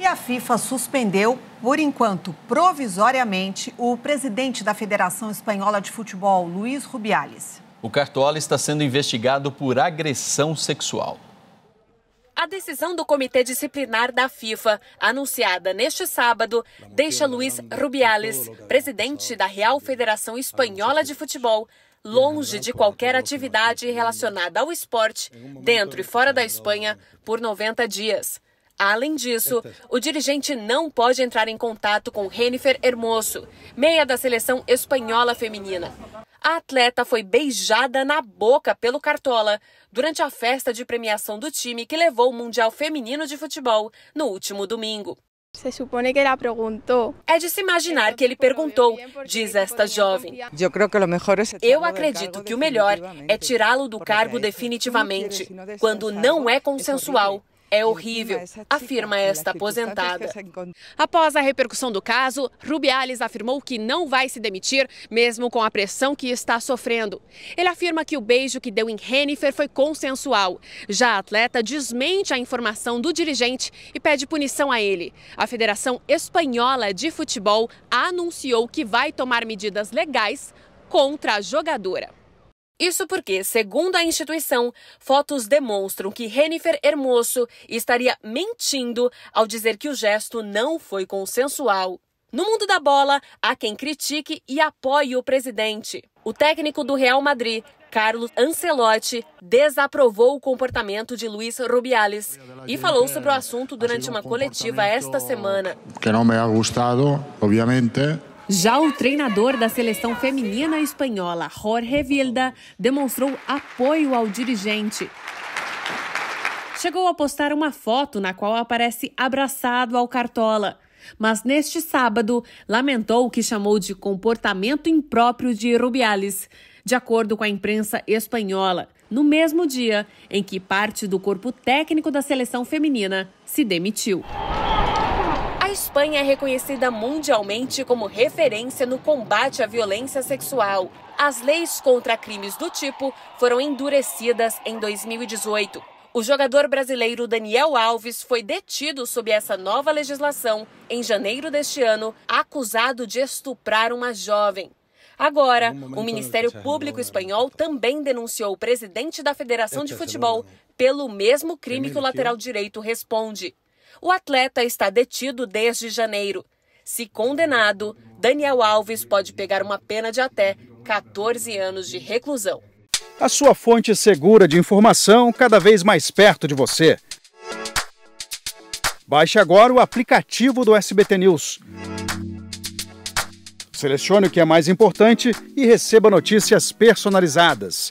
E a FIFA suspendeu, por enquanto, provisoriamente, o presidente da Federação Espanhola de Futebol, Luiz Rubiales. O Cartola está sendo investigado por agressão sexual. A decisão do Comitê Disciplinar da FIFA, anunciada neste sábado, deixa Luiz Rubiales, presidente da Real Federação Espanhola de Futebol, longe de qualquer atividade relacionada ao esporte, dentro e fora da Espanha, por 90 dias. Além disso, o dirigente não pode entrar em contato com Renifer Hermoso, meia da seleção espanhola feminina. A atleta foi beijada na boca pelo Cartola durante a festa de premiação do time que levou o Mundial Feminino de Futebol no último domingo. Se supone que ela perguntou. É de se imaginar que ele perguntou, diz esta jovem. Eu acredito que o melhor é tirá-lo do cargo definitivamente, quando não é consensual é horrível, afirma esta é aposentada. Após a repercussão do caso, Rubiales afirmou que não vai se demitir, mesmo com a pressão que está sofrendo. Ele afirma que o beijo que deu em Hennifer foi consensual. Já a atleta desmente a informação do dirigente e pede punição a ele. A Federação Espanhola de Futebol anunciou que vai tomar medidas legais contra a jogadora. Isso porque, segundo a instituição, fotos demonstram que Renifer Hermoso estaria mentindo ao dizer que o gesto não foi consensual. No mundo da bola, há quem critique e apoie o presidente. O técnico do Real Madrid, Carlos Ancelotti, desaprovou o comportamento de Luiz Rubiales e falou sobre o assunto durante uma coletiva esta semana. Que não me ha gustado, obviamente, já o treinador da seleção feminina espanhola, Jorge Vilda, demonstrou apoio ao dirigente. Chegou a postar uma foto na qual aparece abraçado ao Cartola. Mas neste sábado, lamentou o que chamou de comportamento impróprio de Rubiales, de acordo com a imprensa espanhola, no mesmo dia em que parte do corpo técnico da seleção feminina se demitiu. A Espanha é reconhecida mundialmente como referência no combate à violência sexual. As leis contra crimes do tipo foram endurecidas em 2018. O jogador brasileiro Daniel Alves foi detido sob essa nova legislação em janeiro deste ano, acusado de estuprar uma jovem. Agora, o Ministério Público né? Espanhol também denunciou o presidente da Federação é de Futebol pelo mesmo crime que o lateral direito responde. O atleta está detido desde janeiro. Se condenado, Daniel Alves pode pegar uma pena de até 14 anos de reclusão. A sua fonte segura de informação cada vez mais perto de você. Baixe agora o aplicativo do SBT News. Selecione o que é mais importante e receba notícias personalizadas